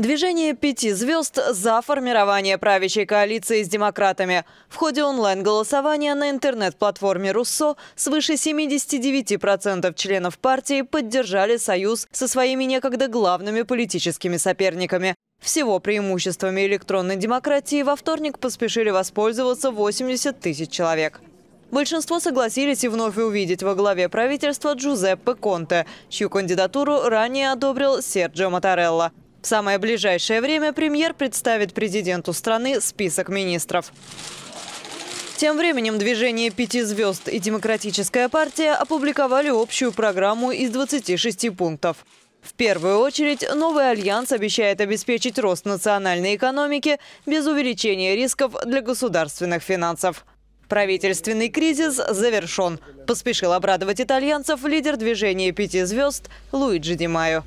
Движение пяти звезд за формирование правящей коалиции с демократами. В ходе онлайн-голосования на интернет-платформе «Руссо» свыше 79% членов партии поддержали союз со своими некогда главными политическими соперниками. Всего преимуществами электронной демократии во вторник поспешили воспользоваться 80 тысяч человек. Большинство согласились и вновь увидеть во главе правительства Джузеппе Конте, чью кандидатуру ранее одобрил Серджио Матарелла. В самое ближайшее время премьер представит президенту страны список министров. Тем временем движение «Пяти звезд» и «Демократическая партия» опубликовали общую программу из 26 пунктов. В первую очередь, новый альянс обещает обеспечить рост национальной экономики без увеличения рисков для государственных финансов. Правительственный кризис завершен. Поспешил обрадовать итальянцев лидер движения «Пяти звезд» Луиджи Димаю.